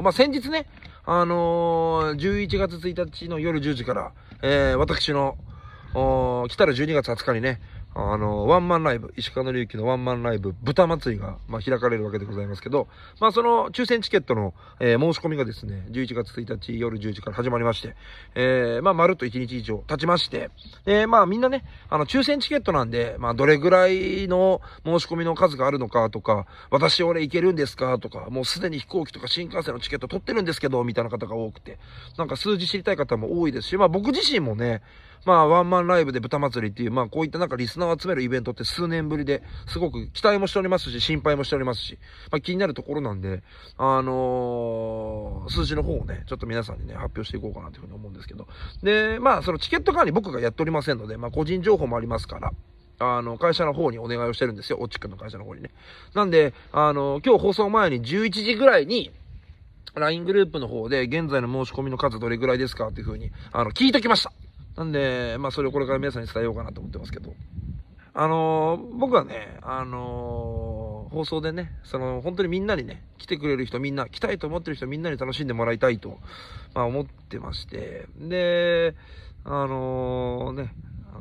まあ、先日ね、あのー、11月1日の夜10時から、えー、私の、来たら12月20日にね、あの、ワンマンライブ、石川の隆起のワンマンライブ、豚祭りが、まあ、開かれるわけでございますけど、まあ、その抽選チケットの、えー、申し込みがですね、11月1日夜10時から始まりまして、えー、まあ、まるっと1日以上経ちまして、えまあ、みんなね、あの、抽選チケットなんで、まあ、どれぐらいの申し込みの数があるのかとか、私俺行けるんですかとか、もうすでに飛行機とか新幹線のチケット取ってるんですけど、みたいな方が多くて、なんか数字知りたい方も多いですし、まあ、僕自身もね、まあ、ワンマンライブで豚祭りっていう、まあ、こういったなんかリスナーを集めるイベントって数年ぶりで、すごく期待もしておりますし、心配もしておりますし、まあ、気になるところなんで、あのー、数字の方をね、ちょっと皆さんにね、発表していこうかなというふうに思うんですけど。で、まあ、そのチケット管理僕がやっておりませんので、まあ、個人情報もありますから、あの、会社の方にお願いをしてるんですよ。おっちくの会社の方にね。なんで、あの、今日放送前に11時ぐらいに、LINE グループの方で現在の申し込みの数どれぐらいですかっていう風に、あの、聞いときました。なんで、まあ、それをこれから皆さんに伝えようかなと思ってますけど。あのー、僕はね、あのー、放送でね、その、本当にみんなにね、来てくれる人みんな、来たいと思ってる人みんなに楽しんでもらいたいと、まあ、思ってまして、で、あのー、ね、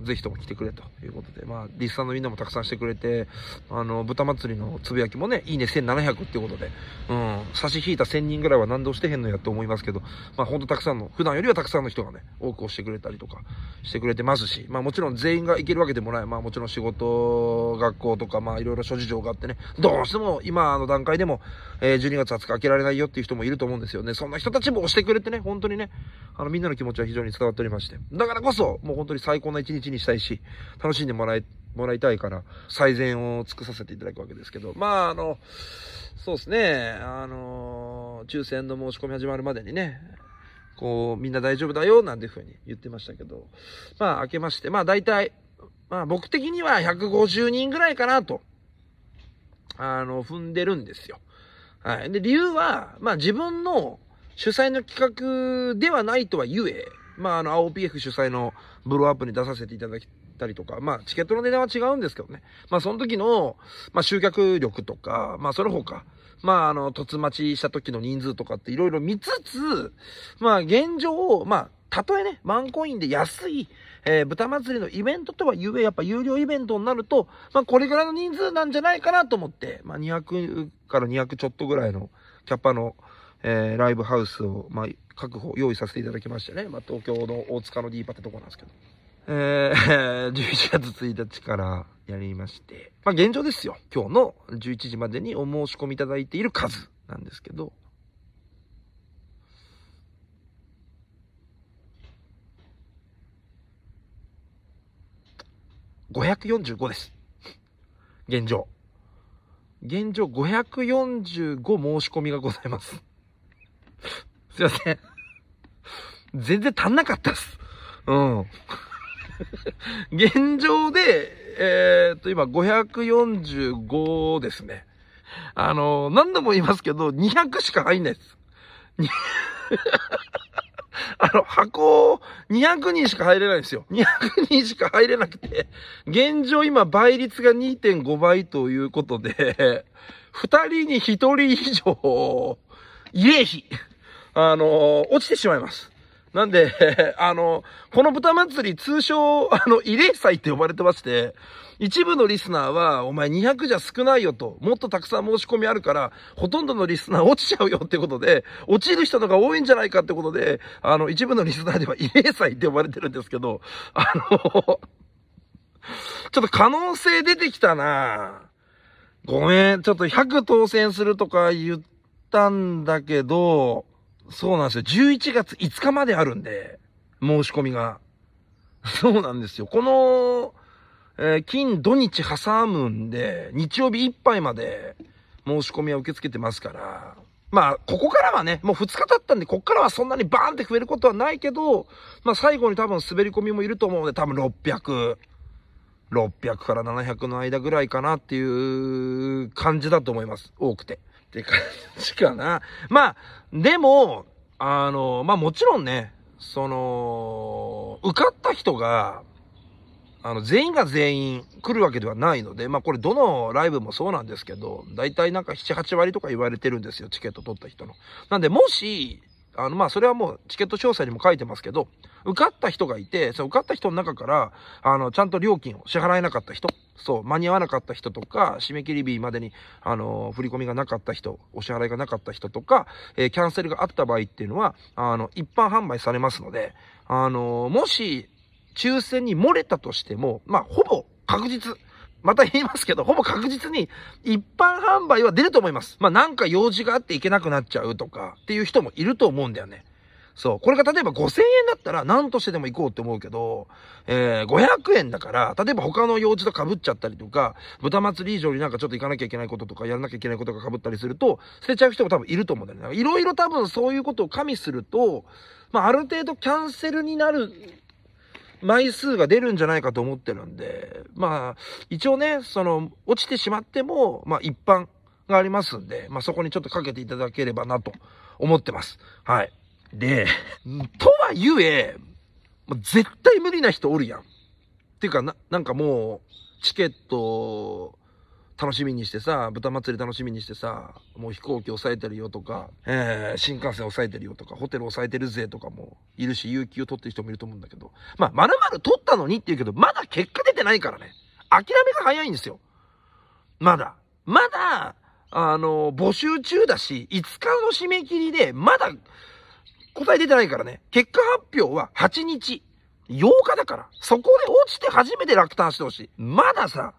ぜひとも来てくれということで、まあ、リスさんのみんなもたくさんしてくれて、あの、豚祭りのつぶやきもね、いいね1700っていうことで、うん、差し引いた1000人ぐらいは何度してへんのやと思いますけど、まあ、ほんとたくさんの、普段よりはたくさんの人がね、多く押してくれたりとかしてくれてますし、まあ、もちろん全員が行けるわけでもない、まあ、もちろん仕事、学校とか、まあ、いろいろ諸事情があってね、どうしても今の段階でも、えー、12月20日開けられないよっていう人もいると思うんですよね。そんな人たちも押してくれてね、本当にね、あの、みんなの気持ちは非常に伝わっておりまして。だからこそ、もう本当に最高な一日ににしたいし、楽しんでもらい、もらいたいから、最善を尽くさせていただくわけですけど、まあ、あの、そうですね、あの、抽選の申し込み始まるまでにね、こう、みんな大丈夫だよ、なんていうふうに言ってましたけど、まあ、明けまして、まあ、大体、まあ、僕的には150人ぐらいかなと、あの、踏んでるんですよ。はい。で、理由は、まあ、自分の主催の企画ではないとは言え、まあ、あの、o PF 主催のブローアップに出させていただきたりとか、まあ、チケットの値段は違うんですけどね。まあ、その時の、まあ、集客力とか、まあ、その他、まあ、あの、突待ちした時の人数とかっていろいろ見つつ、まあ、現状、まあ、たとえね、ワンコインで安い、えー、豚祭りのイベントとはゆえ、やっぱ有料イベントになると、まあ、これぐらいの人数なんじゃないかなと思って、まあ、200から200ちょっとぐらいのキャパの、えー、ライブハウスを、まあ、確保、用意させていただきましてね、まあ、東京の大塚のディーパってとこなんですけど。えー、11 月1日からやりまして、まあ、現状ですよ。今日の11時までにお申し込みいただいている数なんですけど、545です。現状。現状545申し込みがございます。すいません。全然足んなかったっす。うん。現状で、えー、っと、今545ですね。あの、何度も言いますけど、200しか入んないです。あの、箱、200人しか入れないんですよ。200人しか入れなくて、現状今倍率が2.5倍ということで、2人に1人以上、家費、あの、落ちてしまいます。なんで、あの、この豚祭り通称、あの、慰霊祭って呼ばれてまして、一部のリスナーは、お前200じゃ少ないよと、もっとたくさん申し込みあるから、ほとんどのリスナー落ちちゃうよってことで、落ちる人のが多いんじゃないかってことで、あの、一部のリスナーでは慰霊祭って呼ばれてるんですけど、あのちょっと可能性出てきたなごめん、ちょっと100当選するとか言ったんだけど、そうなんですよ。11月5日まであるんで、申し込みが。そうなんですよ。この、えー、金土日挟むんで、日曜日いっぱいまで申し込みは受け付けてますから。まあ、ここからはね、もう2日経ったんで、ここからはそんなにバーンって増えることはないけど、まあ最後に多分滑り込みもいると思うので、多分600、600から700の間ぐらいかなっていう感じだと思います。多くて。って感じかな。まあ、でも、あの、まあもちろんね、その、受かった人が、あの、全員が全員来るわけではないので、まあこれどのライブもそうなんですけど、だいたいなんか7、8割とか言われてるんですよ、チケット取った人の。なんで、もし、あの、まあ、それはもうチケット詳細にも書いてますけど、受かった人がいて、その受かった人の中から、あの、ちゃんと料金を支払えなかった人、そう、間に合わなかった人とか、締め切り日までに、あの、振り込みがなかった人、お支払いがなかった人とか、えー、キャンセルがあった場合っていうのは、あの、一般販売されますので、あの、もし、抽選に漏れたとしても、まあ、ほぼ確実。また言いますけど、ほぼ確実に一般販売は出ると思います。まあなんか用事があって行けなくなっちゃうとかっていう人もいると思うんだよね。そう。これが例えば5000円だったら何としてでも行こうって思うけど、えー、500円だから、例えば他の用事と被っちゃったりとか、豚祭り以上になんかちょっと行かなきゃいけないこととか、やらなきゃいけないことが被ったりすると、捨てちゃう人も多分いると思うんだよね。いろいろ多分そういうことを加味すると、まあ、ある程度キャンセルになる枚数が出るんじゃないかと思ってるんで、まあ、一応ね、その、落ちてしまっても、まあ、一般がありますんで、まあ、そこにちょっとかけていただければなと思ってます。はい。で、とはゆえ、絶対無理な人おるやん。っていうかな、なんかもう、チケット楽しみにしてさ、豚祭り楽しみにしてさ、もう飛行機抑えてるよとか、えー、新幹線抑えてるよとか、ホテル抑えてるぜとかもいるし、有給取ってる人もいると思うんだけど、まあ、まるまる取ったのにって言うけど、まだ結果出てないからね。諦めが早いんですよ。まだ。まだ、あの、募集中だし、5日の締め切りで、まだ、答え出てないからね。結果発表は8日。8日だから。そこで落ちて初めて落胆してほしい。まださ、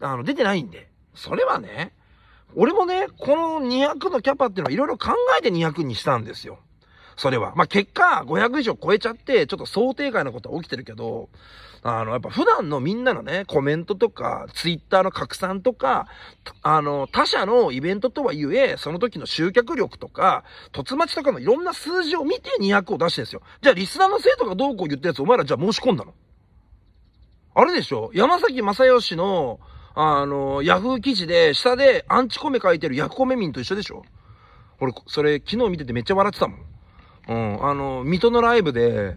あの、出てないんで。それはね、俺もね、この200のキャパっていうのはいろいろ考えて200にしたんですよ。それは。まあ、結果、500以上超えちゃって、ちょっと想定外のことは起きてるけど、あの、やっぱ普段のみんなのね、コメントとか、ツイッターの拡散とか、あの、他社のイベントとはいえ、その時の集客力とか、突待ちとかのいろんな数字を見て200を出してるんですよ。じゃあ、リスナーの生徒がどうこう言ったやつ、お前らじゃあ申し込んだのあれでしょ山崎正義の、あの、ヤフー記事で、下でアンチコメ書いてるヤフコメ民と一緒でしょ俺、それ昨日見ててめっちゃ笑ってたもん。うん、あの、水戸のライブで、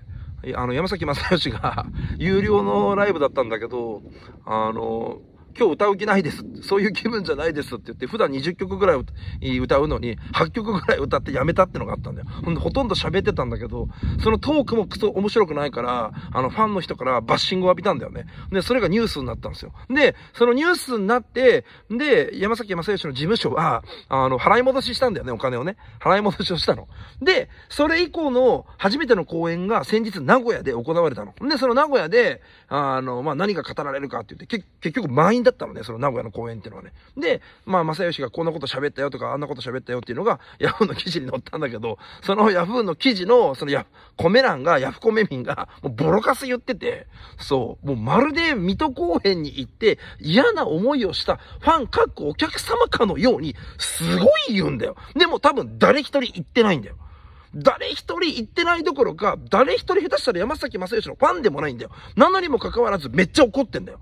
あの、山崎正義が有料のライブだったんだけど、あの、今日歌う気ないです。そういう気分じゃないですって言って、普段20曲ぐらい歌うのに、8曲ぐらい歌ってやめたってのがあったんだよ。ほんで、ほとんど喋ってたんだけど、そのトークもクソ面白くないから、あの、ファンの人からバッシングを浴びたんだよね。で、それがニュースになったんですよ。で、そのニュースになって、で、山崎正義の事務所は、あの、払い戻ししたんだよね、お金をね。払い戻しをしたの。で、それ以降の初めての公演が先日名古屋で行われたの。で、その名古屋で、あの、まあ、何が語られるかって言って、結局満員だったのね、その名古屋の公演っていうのはね。で、まあ、正義がこんなこと喋ったよとか、あんなこと喋ったよっていうのが、ヤフーの記事に載ったんだけど、そのヤフーの記事の、そのヤフ、コメ欄が、ヤフコメ民が、もうボロカス言ってて、そう、もうまるで水戸公園に行って、嫌な思いをしたファン、かっこお客様かのように、すごい言うんだよ。でも多分誰一人行ってないんだよ。誰一人行ってないどころか、誰一人下手したら山崎正義のファンでもないんだよ。なのにもかかわらずめっちゃ怒ってんだよ。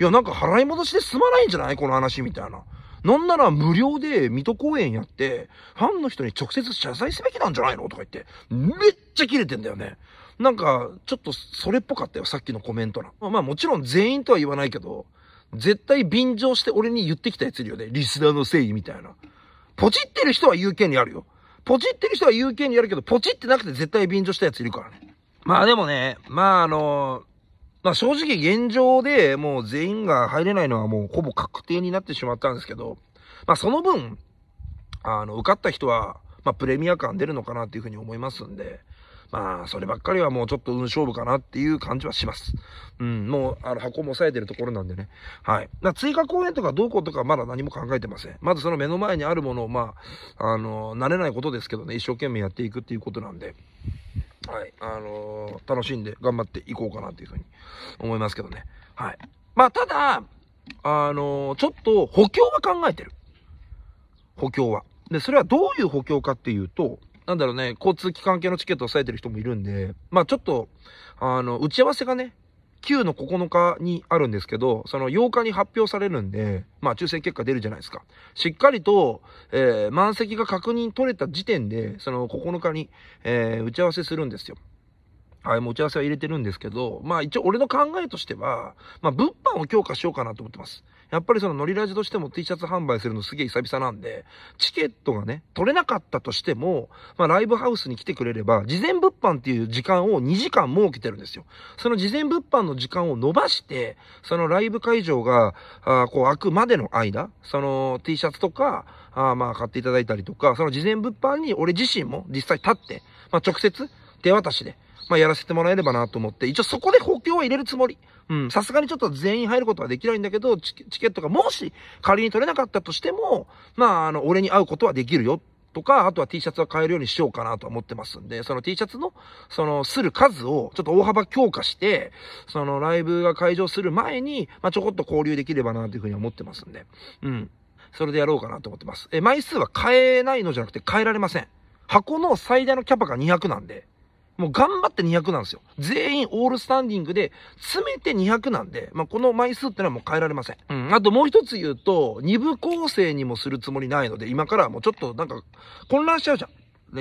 いや、なんか払い戻しで済まないんじゃないこの話みたいな。なんなら無料で水戸公演やって、ファンの人に直接謝罪すべきなんじゃないのとか言って、めっちゃキレてんだよね。なんか、ちょっとそれっぽかったよ、さっきのコメント欄。まあもちろん全員とは言わないけど、絶対便乗して俺に言ってきたやついるよね。リスナーの誠意みたいな。ポチってる人は有権利あるよ。ポチってる人は有権利あるけど、ポチってなくて絶対便乗したやついるからね。まあでもね、まああのーまあ正直現状でもう全員が入れないのはもうほぼ確定になってしまったんですけど、まあその分、あの、受かった人は、まあプレミア感出るのかなっていうふうに思いますんで、まあそればっかりはもうちょっと運勝負かなっていう感じはします。うん、もうあの箱も押さえてるところなんでね。はい。追加公演とかどうこうとかまだ何も考えてません。まずその目の前にあるものを、まあ、あの、慣れないことですけどね、一生懸命やっていくっていうことなんで。はい、あのー、楽しんで頑張っていこうかなっていうふうに思いますけどね。はい。まあ、ただ、あのー、ちょっと補強は考えてる。補強は。で、それはどういう補強かっていうと、なんだろうね、交通機関系のチケットを押さえてる人もいるんで、まあちょっと、あの、打ち合わせがね、9の9日にあるんですけど、その8日に発表されるんで、まあ抽選結果出るじゃないですか。しっかりと、えー、満席が確認取れた時点で、その9日に、えー、打ち合わせするんですよ。はい、持ち合わせは入れてるんですけど、まあ一応俺の考えとしては、まあ物販を強化しようかなと思ってます。やっぱりそのノリラジとしても T シャツ販売するのすげえ久々なんで、チケットがね、取れなかったとしても、まあライブハウスに来てくれれば、事前物販っていう時間を2時間設けてるんですよ。その事前物販の時間を伸ばして、そのライブ会場が、あこう開くまでの間、その T シャツとか、あまあ買っていただいたりとか、その事前物販に俺自身も実際立って、まあ直接手渡しで、まあ、やらせてもらえればなと思って、一応そこで補強を入れるつもり。うん、さすがにちょっと全員入ることはできないんだけど、チケットがもし仮に取れなかったとしても、まあ、あの、俺に会うことはできるよ。とか、あとは T シャツは買えるようにしようかなと思ってますんで、その T シャツの、その、する数を、ちょっと大幅強化して、その、ライブが会場する前に、まあ、ちょこっと交流できればな、というふうに思ってますんで、うん。それでやろうかなと思ってます。え、枚数は変えないのじゃなくて変えられません。箱の最大のキャパが200なんで、もう頑張って200なんですよ。全員オールスタンディングで、詰めて200なんで、まあ、この枚数ってのはもう変えられません。うん。あともう一つ言うと、2部構成にもするつもりないので、今からもうちょっとなんか、混乱しちゃうじゃん。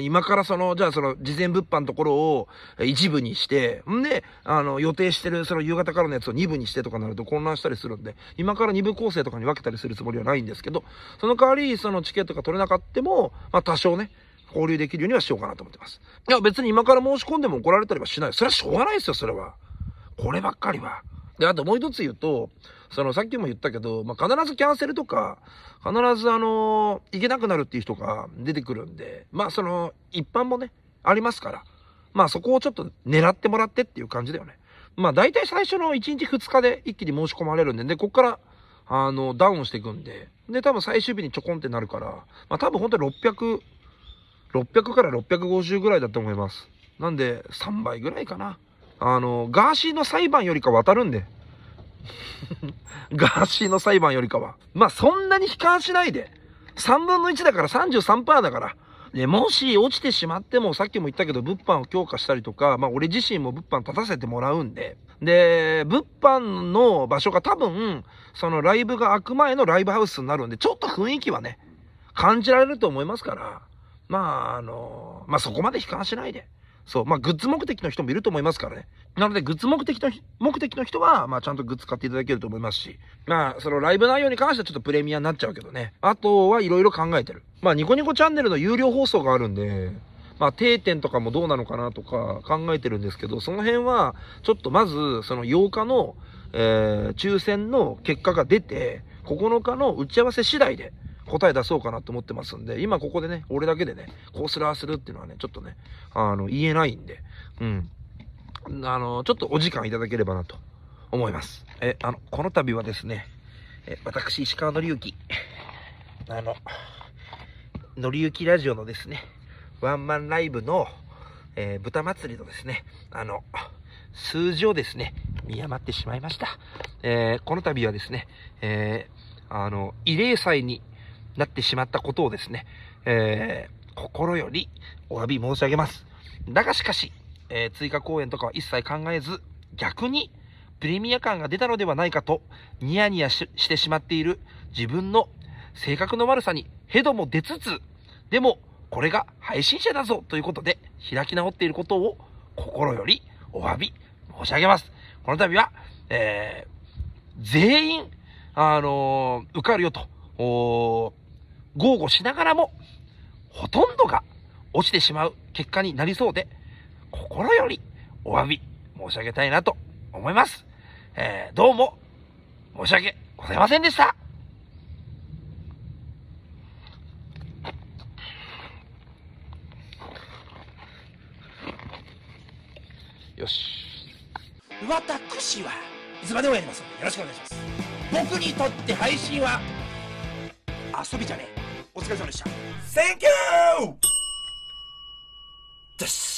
今からその、じゃあその、事前物販のところを一部にして、んで、あの、予定してるその夕方からのやつを二部にしてとかなると混乱したりするんで、今から二部構成とかに分けたりするつもりはないんですけど、その代わり、そのチケットが取れなかっても、まあ多少ね、交流できるようにはしようかなと思ってます。いや、別に今から申し込んでも怒られたりはしない。それはしょうがないですよ、それは。こればっかりは。で、あともう一つ言うと、その、さっきも言ったけど、まあ、必ずキャンセルとか、必ずあの行けなくなるっていう人が出てくるんで、まあ、その、一般もね、ありますから、まあ、そこをちょっと狙ってもらってっていう感じだよね。まあ、大体最初の1日2日で一気に申し込まれるんで、で、こっから、あの、ダウンしていくんで、で、多分最終日にちょこんってなるから、まあ、多分本当に600、600から650ぐらいだと思います。なんで、3倍ぐらいかな。あの、ガーシーの裁判よりか渡るんで。ガーシーの裁判よりかは。まあ、そんなに悲観しないで。3分の1だから33%だから。ね、もし落ちてしまっても、さっきも言ったけど、物販を強化したりとか、まあ、俺自身も物販立たせてもらうんで。で、物販の場所が多分、そのライブが開く前のライブハウスになるんで、ちょっと雰囲気はね、感じられると思いますから。まあ、あの、まあそこまで悲観しないで。そう。まあ、グッズ目的の人もいると思いますからね。なので、グッズ目的の、目的の人は、まあ、ちゃんとグッズ買っていただけると思いますし。まあ、そのライブ内容に関してはちょっとプレミアになっちゃうけどね。あとはいろいろ考えてる。まあ、ニコニコチャンネルの有料放送があるんで、まあ、定点とかもどうなのかなとか考えてるんですけど、その辺は、ちょっとまず、その8日の、えー、抽選の結果が出て、9日の打ち合わせ次第で、答え出そうかなと思ってますんで、今ここでね、俺だけでね、こうするあするっていうのはね、ちょっとね、あの、言えないんで、うん。あの、ちょっとお時間いただければなと思います。え、あの、この度はですね、え、私、石川紀之、あの、紀之ラジオのですね、ワンマンライブの、えー、豚祭りのですね、あの、数字をですね、見余ってしまいました。えー、この度はですね、えー、あの、慰霊祭になってしまったことをですね、えー、心よりお詫び申し上げます。だがしかし、えー、追加公演とかは一切考えず、逆にプレミア感が出たのではないかと、ニヤニヤしてしまっている自分の性格の悪さにヘドも出つつ、でも、これが配信者だぞということで、開き直っていることを心よりお詫び申し上げます。この度は、えー、全員、あのー、受かるよと、豪語しながらも、ほとんどが落ちてしまう結果になりそうで、心よりお詫び申し上げたいなと思います。えー、どうも申し訳ございませんでした。よし。私はいつまでもやりますのでよろしくお願いします。僕にとって配信は遊びじゃねえ。お疲れ様でした Thank you! です